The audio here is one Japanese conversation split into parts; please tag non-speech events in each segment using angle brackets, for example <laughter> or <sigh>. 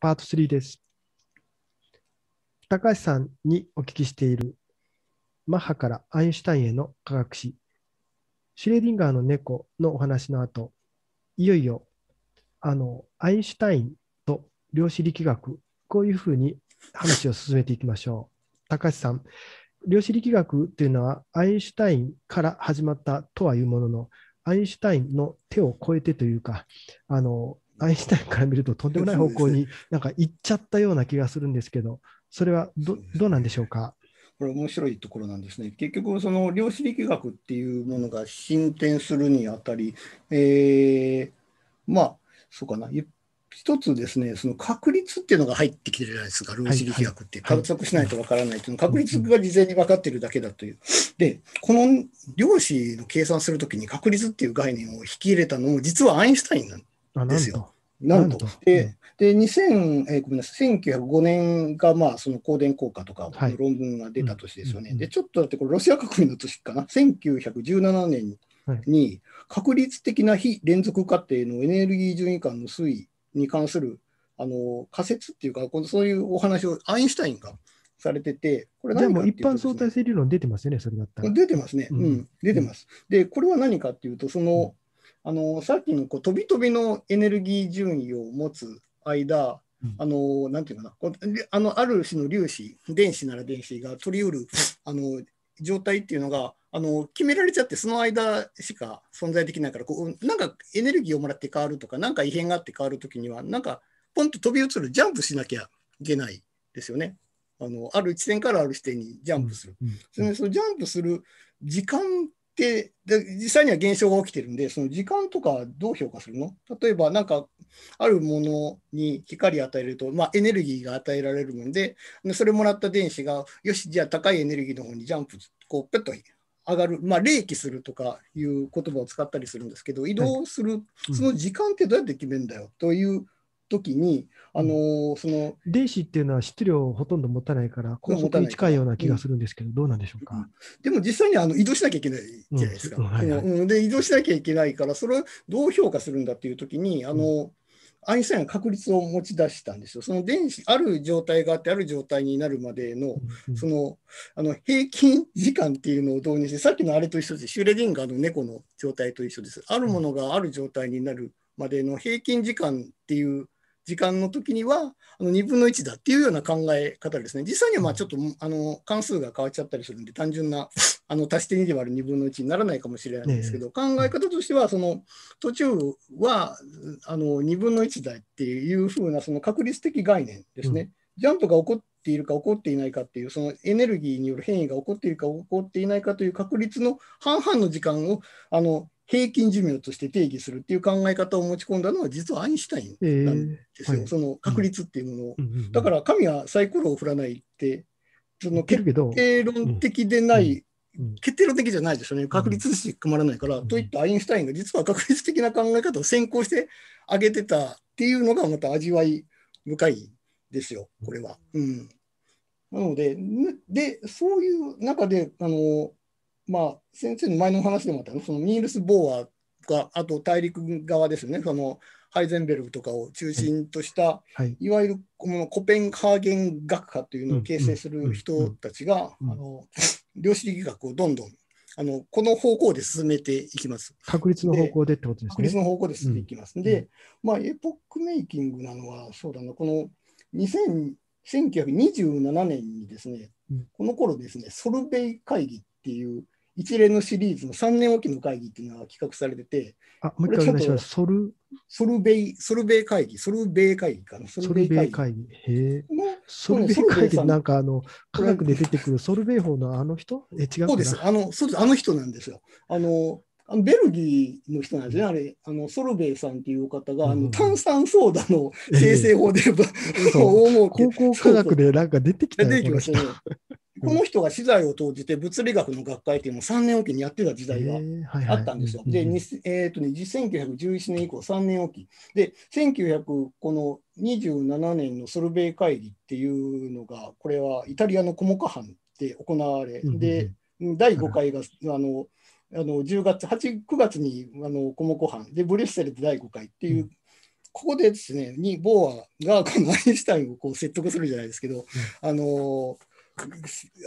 パート3です。高橋さんにお聞きしているマッハからアインシュタインへの科学史、シュレディンガーの猫のお話の後、いよいよあのアインシュタインと量子力学、こういうふうに話を進めていきましょう。高橋さん、量子力学というのはアインシュタインから始まったとはいうものの、アインシュタインの手を超えてというか、あのアインシュタインから見るととんでもない方向になんか行っちゃったような気がするんですけど、それはどどうなんでしょうか。これ面白いところなんですね。結局その量子力学っていうものが進展するにあたり、えー、まあそうかな一つですね、その確率っていうのが入ってきてるじゃないですか、量子力学って、観測しないとわからないというの、はいはい、確率が事前に分かってるだけだという。で、この量子の計算するときに確率っていう概念を引き入れたのも、実はアインシュタインなんですよ。なると。で、で2000えー、ごめんなさい、1905年が、まあ、その光電効果とかの論文が出た年ですよね。はい、で、ちょっとだって、これ、ロシア革命の年かな、1917年に、確率的な非連続過程のエネルギー順位間の推移に関するあの仮説っていうか、そういうお話をアインシュタインがされてて、これ何か、ね、一般相対性理論出てますよね、それだったら。出てますね、うん、うん、出てます。で、これは何かっていうと、その、うんあのさっきのこう飛び飛びのエネルギー順位を持つ間、あのなんていうかなこあのある種の粒子電子なら電子が取りうるあの状態っていうのがあの決められちゃってその間しか存在できないからこうなんかエネルギーをもらって変わるとかなんか異変があって変わる時にはなんかポンと飛び移るジャンプしなきゃいけないですよね。あのある地点からある地点にジャンプする。うんそのジャンプする時間で実際には現象が起きてるんで、その時間とかどう評価するの例えば、なんか、あるものに光与えると、まあ、エネルギーが与えられるもんで、それもらった電子が、よし、じゃあ高いエネルギーの方にジャンプ、こう、ペッと上がる、まあ、冷気するとかいう言葉を使ったりするんですけど、移動する、その時間ってどうやって決めるんだよという時に、あのー、その。電子っていうのは質量をほとんど持たないから、高速に近いような気がするんですけど、どうなんでしょうか。でも実際にあの移動しなきゃいけないじゃないですか。うん、はいはい、で、移動しなきゃいけないから、それをどう評価するんだっていう時に、あのー、アインシュタインは確率を持ち出したんですよ。その電子、ある状態があって、ある状態になるまでの、その、あの、平均時間っていうのを導入して、さっきのあれと一緒です。シュレディンガーの猫の状態と一緒です。あるものがある状態になるまでの平均時間っていう時間の時にはあの2分の1だっていうような考え方ですね。実際にはまあちょっとあの関数が変わっちゃったりするんで単純なあの足して2で割る2分の1にならないかもしれないんですけど、考え方としてはその途中はあの2分の1だっていうふうなその確率的概念ですね。ジャンプが起こっているか起こっていないかっていうそのエネルギーによる変異が起こっているか起こっていないかという確率の半々の時間をあの平均寿命として定義するっていう考え方を持ち込んだのは実はアインシュタインなんですよ、えーはい、その確率っていうものを、うん、だから神はサイコロを振らないってその決定論的でない、うん、決定論的じゃないでしょうね確率しか決まらないから、といったアインシュタインが実は確率的な考え方を先行してあげてたっていうのがまた味わい深いですよこれは。うん、なのででそういう中であのまあ、先生の前の話でもあったそのニールス・ボーアがあと大陸側ですねそのハイゼンベルグとかを中心とした、はい、いわゆるこのコペンハーゲン学派というのを形成する人たちが、量子力学をどんどんあのこの方向で進めていきます。確率の方向でってことですね。確率の方向で進んでいきます。うん、で、まあ、エポックメイキングなのは、そうだな、この2000 1927年にですね、この頃ですね、ソルベイ会議っていう一連のシリーズの3年おきの会議っていうのが企画されてて、あもう一回お願いします。ソルソルベイ、ソルベイ会議、ソルベイ会議かな。ソルベイ会議。へ議ソルベイ会議なんかあの、科学で出てくるソルベイ法のあの人え、違うそうです。あの、そうです。あの人なんですよ。あの、あのベルギーの人なんですね、あれ、あのソルベイさんっていう方が、あの炭酸ソーダの生成法で、え <laughs> え、<laughs> う儲う高校科学でなんか出てきた出てきましたね。この人が資材を投じて物理学の学会っていうのを3年おきにやってた時代があったんですよ。で、えーとね、1911年以降3年おき。で、1927年のソルベイ会議っていうのが、これはイタリアのコモカ藩で行われ、で、第5回が、あの、あの10月、8、9月にあのコモコ藩で、ブリッセルで第5回っていう、うんここでですね、にボーアがこのアインシュタインをこう説得するじゃないですけど、うん、あの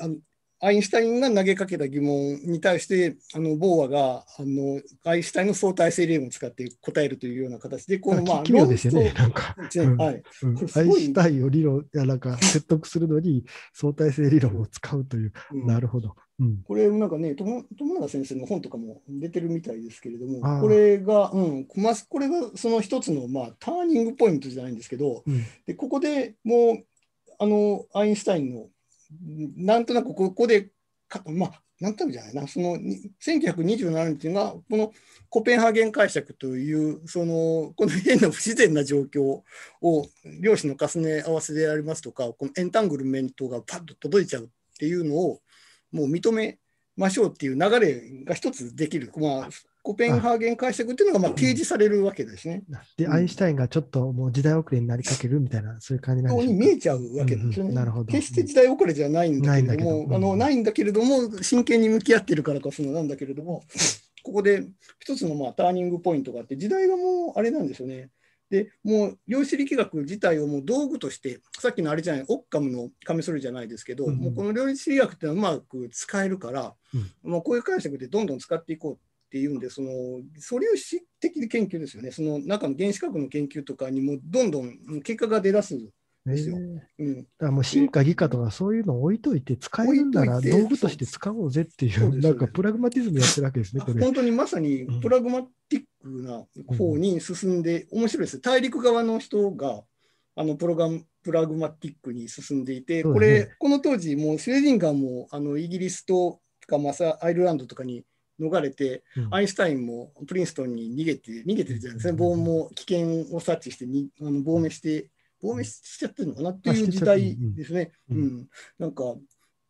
あのアインシュタインが投げかけた疑問に対してあのボーアがあのアインシュタインの相対性理論を使って答えるというような形でこのまあ奇妙ですよねなんか、うん、はい、うん、アインシュタインを理論やなんか説得するのに相対性理論を使うという、なるほど、これなんかね友永先生の本とかも出てるみたいですけれどもこれが、うんまあ、これがその一つの、まあ、ターニングポイントじゃないんですけど、でここでもうあのアインシュタインのなんとなくここでまあ、なんとなくじゃないな、その1927年というのは、このコペンハーゲン解釈という、そのこの変な不自然な状況を量子の重ね合わせでやりますとか、このエンタングルメントがパッと届いちゃうっていうのを、もう認めましょうっていう流れが一つできる、まあ、コペンハーゲン解釈っていうのがまあ提示されるわけですね。で、アインシュタインがちょっともう時代遅れになりかけるみたいな、そういう感じなんでに見えちゃうわけですよね、うんうん。なるほど。決して時代遅れじゃないんだけれども、どあのないんだけれども、真剣に向き合ってるからこそなんだけれども、ここで一つのまあターニングポイントがあって、時代がもうあれなんですよね。でもう量子力学自体をもう道具としてさっきのあれじゃないオッカムのカミソリじゃないですけど、うんうん、もうこの量子力学っていうのはうまく使えるから、うん、もうこういう解釈でどんどん使っていこうっていうんでその素粒子的研究ですよねその中の原子核の研究とかにもどんどん結果が出だすんですよ。えー、うん、だからもう進化理科とかそういうの置いといて使えるんなら道具として使おうぜっていうなんかプラグマティズムやってるわけですね本当にまさにプラグマティックな方に進んで、うん、面白いです大陸側の人があのプログラムプラグマティックに進んでいて、これ、ね、この当時、もうスウェーデンがもあのイギリスとか、まあ、アイルランドとかに逃れて、うん、アインシュタインもプリンストンに逃げて、逃げてるじゃないですか、ね、棒も危険を察知して、にあの亡命して、亡命しちゃってるのかなっていう時代ですね。うん、うん、なんか、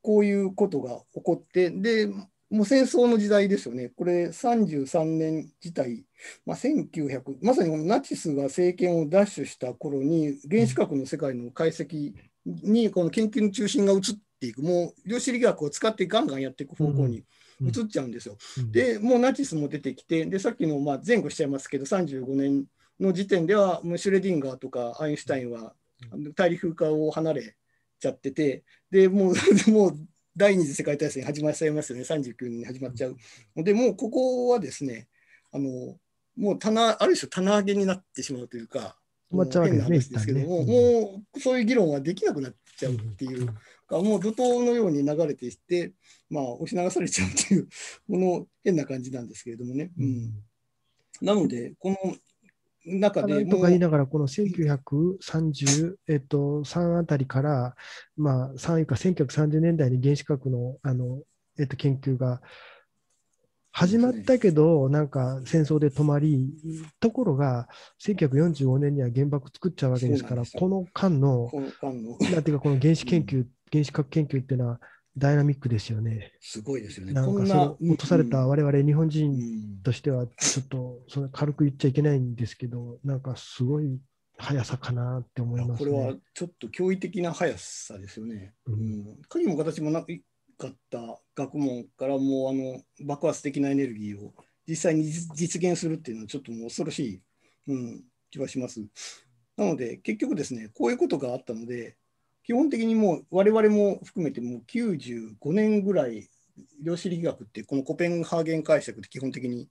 こういうことが起こって、で、もう戦争の時代ですよね、これ33年時代、まあ、1900、まさにナチスが政権を奪取した頃に、原子核の世界の解析にこの研究の中心が移っていくもう量子力学を使ってガンガンやっていく方向に移っちゃうんですよ。でもうナチスも出てきてでさっきのまあ前後しちゃいますけど35年の時点ではシュレディンガーとかアインシュタインは大陸化を離れちゃっててでもう <laughs> もう第二次世界大戦始まっちゃいますよね39年に始まっちゃう。でもうここはですねあのもう棚ある種棚上げになってしまうというか。まっちですですけども、もうそういう議論はできなくなっちゃうっていうがもう怒涛のように流れていって、まあ、押し流されちゃうという、この変な感じなんですけれどもね。うん、なので、この中でとか言いながら、この1933、えっと、あたりから、まあ、3位か1930年代に原子核のあの、えっと、研究が始まったけど、なんか戦争で止まり、ところが、1945年には原爆作っちゃうわけですから、この間の、なんていうか、この原子研究原子核研究っていうのはダイナミックですよね。すごいですよね。なんかその落とされた我々日本人としてはちょっとそれ軽く言っちゃいけないんですけど、なんかすごい速さかなって思います、ね、これはちょっと驚異的な速さですよね。うん、影も形もなかった学問からもうあの爆発的なエネルギーを実際に実現するっていうのはちょっともう恐ろしい、うん、気はします。なので結局ですねこういうことがあったので基本的にもう我々も含めてもう95年ぐらい量子力学ってこのコペンハーゲン解釈で基本的に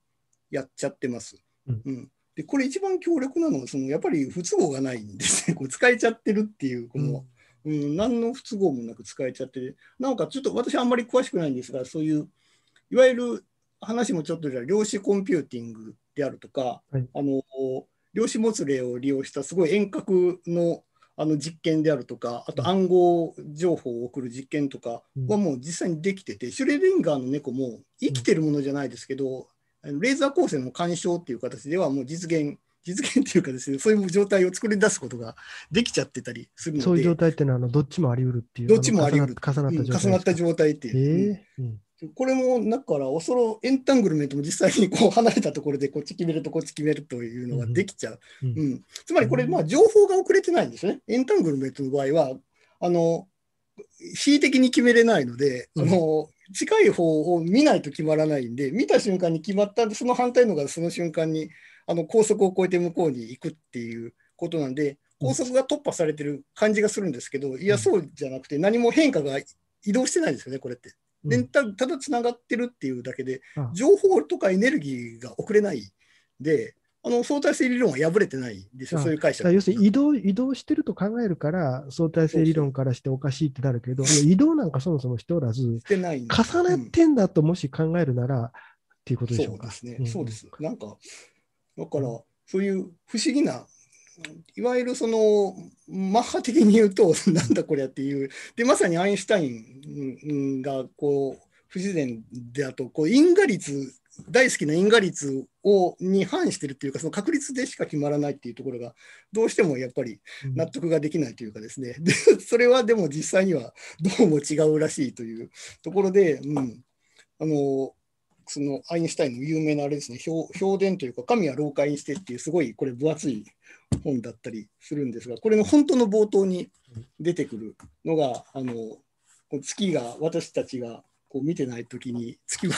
やっちゃってます。うん、うん、でこれ一番強力なのはそのやっぱり不都合がないんですねこう使えちゃってるっていうこの、うん、うん、何の不都合もなく使えちゃってなんかちょっと私あんまり詳しくないんですがそういういわゆる話もちょっとじゃ量子コンピューティングであるとか、はい、あの量子もつれを利用したすごい遠隔のあの実験であるとか、あと暗号情報を送る実験とかはもう実際にできてて、シュレディンガーの猫も生きてるものじゃないですけど、レーザー光線の干渉っていう形ではもう実現、実現っていうかですね、そういう状態を作り出すことができちゃってたりするので。そういう状態っていうのは、どっちもあり得るっていう。どっちもあり得る。重なった状態。重なった状態っていう。えーうんこれもだからおそろエンタングルメントも実際にこう離れたところでこっち決めるとこっち決めるというのができちゃう、うん、うん、つまりこれま情報が遅れてないんですねエンタングルメントの場合はあの恣的に決めれないので、あの近い方を見ないと決まらないんで見た瞬間に決まったんでその反対のがその瞬間にあの高速を越えて向こうに行くっていうことなんで高速が突破されてる感じがするんですけどいやそうじゃなくて何も変化が移動してないですよねこれって。で、たただつながってるっていうだけで、情報とかエネルギーが送れないで、あの相対性理論は破れてないですよ、そういう要するに移動移動してると考えるから、相対性理論からしておかしいってなるけど、移動なんかそもそもしておらず、てない重なってんだともし考えるなら、うん、っていうことでしょうか。そうですね、そうです。なんか、だから、そういう不思議ないわゆるそのマッハ的に言うと <laughs> なんだこりゃっていうでまさにアインシュタインがこう不自然であとこう因果率大好きな因果率をに反してるっていうかその確率でしか決まらないっていうところがどうしてもやっぱり納得ができないというかですね、<laughs> でそれはでも実際にはどうも違うらしいというところで、うん、あのそのアインシュタインの有名なあれですね評伝というか神は老化にしてっていうすごいこれ分厚い本だったりするんですがこれの本当の冒頭に出てくるのがあの月が私たちがこう見てない時に月は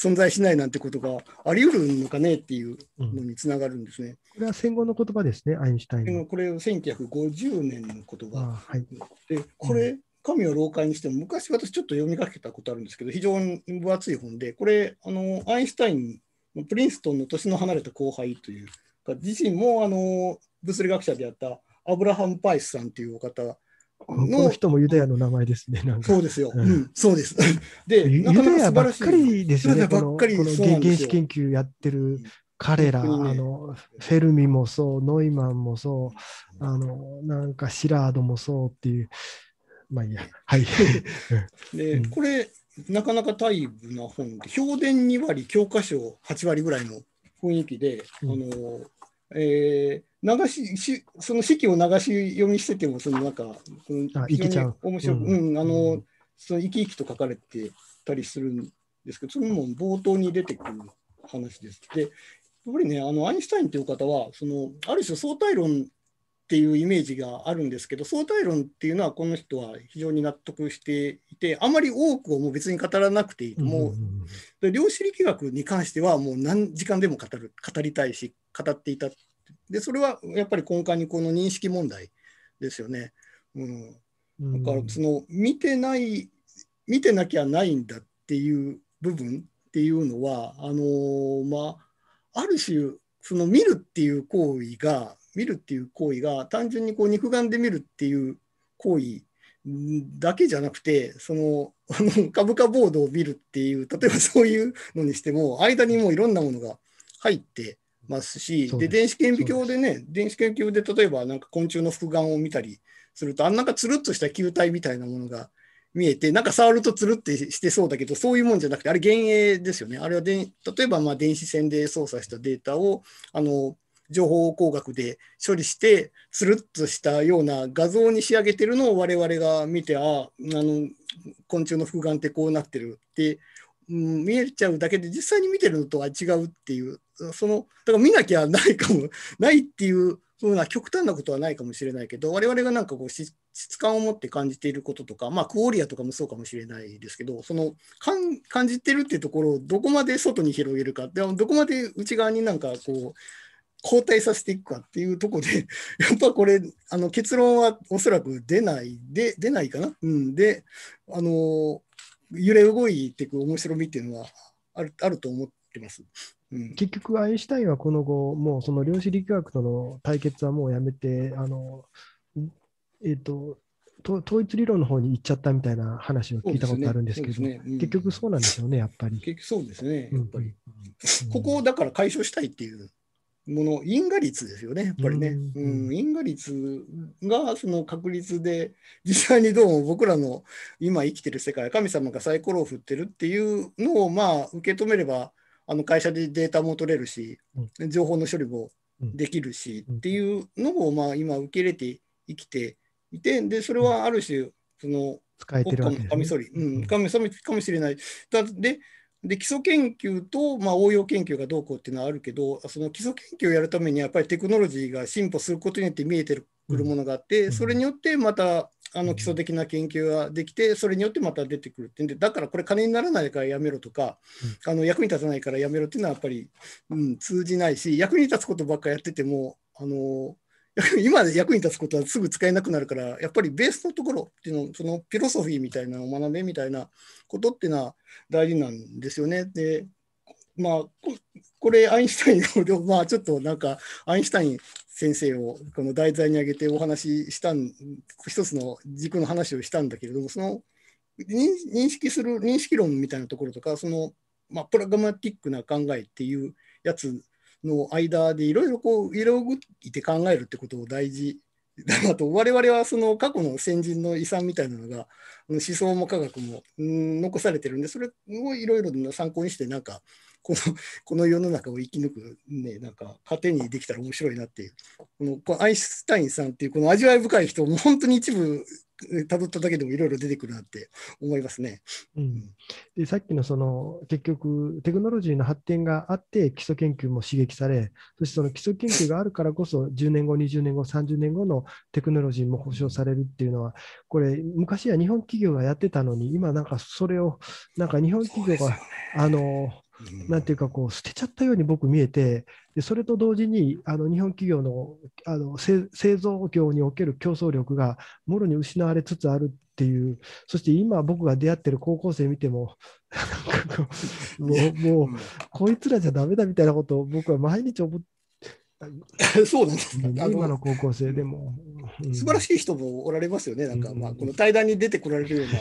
存在しないなんてことがあり得るのかねっていうのにつながるんですね。これは戦後の言葉ですね、アインシュタインの。これは1950年の言葉。はい、でこれ、神を老化にしても昔私ちょっと読みかけたことあるんですけど非常に分厚い本でこれあのアインシュタインのプリンストンの年の離れた後輩という自身もあの物理学者であったアブラハム・パイスさんというお方この人もユダヤの名前ですね。そうですよ。うん、そうです。<laughs> で、ユダヤばっかりですよね。ばっかりこの原子研究やってる彼ら、あのフェルミもそう、ノイマンもそう、あのなんかシラードもそうっていう。まあいいや。はい。<laughs> で、これ、なかなかタイプな本で、評伝2割、教科書8割ぐらいの雰囲気で、あのえー、流ししその式を流し読みしててもそのなんかその非常に面白く、うん、うん、あのその生き生きと書かれてたりするんですけど、それも冒頭に出てくる話です。で、やっぱりね、あのアインシュタインという方は、そのある種相対論っていうイメージがあるんですけど相対論っていうのはこの人は非常に納得していてあまり多くをもう別に語らなくていい、うんうん、もう量子力学に関してはもう何時間でも語る語りたいし語っていたでそれはやっぱり根幹にこの認識問題ですよね。うん、うん、だからその見てない見てなきゃないんだっていう部分っていうのはあのー、まあある種その見るっていう行為が見るっていう行為が単純にこう肉眼で見るっていう行為だけじゃなくて、その、あの、株価ボードを見るっていう、例えばそういうのにしても、間にもういろんなものが入ってますし、で、電子顕微鏡でね、電子顕微鏡で例えばなんか昆虫の複眼を見たりすると、あんなかつるっとした球体みたいなものが見えて、なんか触るとつるってしてそうだけど、そういうもんじゃなくて、あれ幻影ですよね。あれはで例えばま電子線で操作したデータを、あの、情報工学で処理してつるっとしたような画像に仕上げてるのを我々が見てああの昆虫の複眼ってこうなってるって、うん、見えちゃうだけで実際に見てるのとは違うっていうそのだから見なきゃないかも <laughs> ないっていうふうな極端なことはないかもしれないけど我々がなんかこう質感を持って感じていることとかまあクオリアとかもそうかもしれないですけどその感じてるっていうところをどこまで外に広げるかでどこまで内側になんかこう交代させていくかっていうとこで、<laughs> やっぱこれ、あの結論はおそらく出ないで、出ないかな。うん、で、あの、揺れ動いていく面白みっていうのはあるあると思ってます。うん、結局、アインシュタインはこの後、もうその量子力学との対決はもうやめて、あのえっ、ー、と統一理論の方に行っちゃったみたいな話を聞いたことあるんですけど、ねねうん、結局そうなんですよね、やっぱり。結局そうですね、やっぱり。ここをだから解消したいっていうもの、因果率ですよね、やっぱりね。うん、うん、因果率がその確率で、<laughs> 実際にどうも僕らの今生きてる世界、神様がサイコロを振ってるっていうのを、まあ、受け止めれば、あの会社でデータも取れるし、情報の処理もできるし、っていうのを、まあ、今受け入れて生きていて、で、それはある種、その、使えてるわけです、ね、うかもしれない。だでで基礎研究と、まあ、応用研究がどうこうっていうのはあるけどその基礎研究をやるためにやっぱりテクノロジーが進歩することによって見えてくるものがあって、それによってまたあの基礎的な研究ができてそれによってまた出てくるってんでだからこれ金にならないからやめろとか、あの役に立たないからやめろっていうのはやっぱり、うん、通じないし役に立つことばっかやっててもあの <laughs> 今で役に立つことはすぐ使えなくなるから、やっぱりベースのところっていうの、そのフィロソフィーみたいなの学べみたいなことっていうのは大事なんですよね。で、まあ、これ、アインシュタインを、まあ、ちょっとなんか、アインシュタイン先生をこの題材に挙げてお話しした一つの軸の話をしたんだけれども、その認識する、認識論みたいなところとか、その、まあ、プラグマティックな考えっていうやつの間でいろいろこう、色動いて考えるってことを大事だなと、我々はその過去の先人の遺産みたいなのが、思想も科学も残されてるんで、それをいろいろ参考にして、なんか、この <laughs> この世の中を生き抜く、ね、なんか糧にできたら面白いなっていうこのこのアインシュタインさんっていうこの味わい深い人も本当に一部辿っただけでもいろいろ出てくるなって思いますね。うん、でさっきのその結局テクノロジーの発展があって基礎研究も刺激されそしてその基礎研究があるからこそ10年後20年後30年後のテクノロジーも保障されるっていうのはこれ昔は日本企業がやってたのに今なんかそれをなんか日本企業が、ね、あのなんていうかこう捨てちゃったように僕見えてでそれと同時にあの日本企業のあの製造業における競争力がもろに失われつつあるっていうそして今僕が出会ってる高校生見てももうもうこいつらじゃだめだみたいなことを僕は毎日思って。<laughs> そうなんですか、ね、今の高校生でも、うん、素晴らしい人もおられますよね、なんか、まあ、この対談に出てこられるような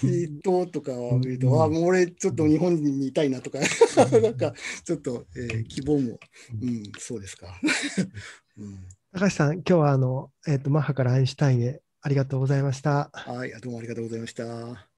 人とかを見ると、あもう俺、ちょっと日本にいたいなとか、<laughs> なんか、ちょっと、えー、希望も、うん、そうですか。<laughs> うん高橋さん、今日はあの、えーと、とマッハからアインシュタインへありがとうございました。はい、どうもありがとうございました。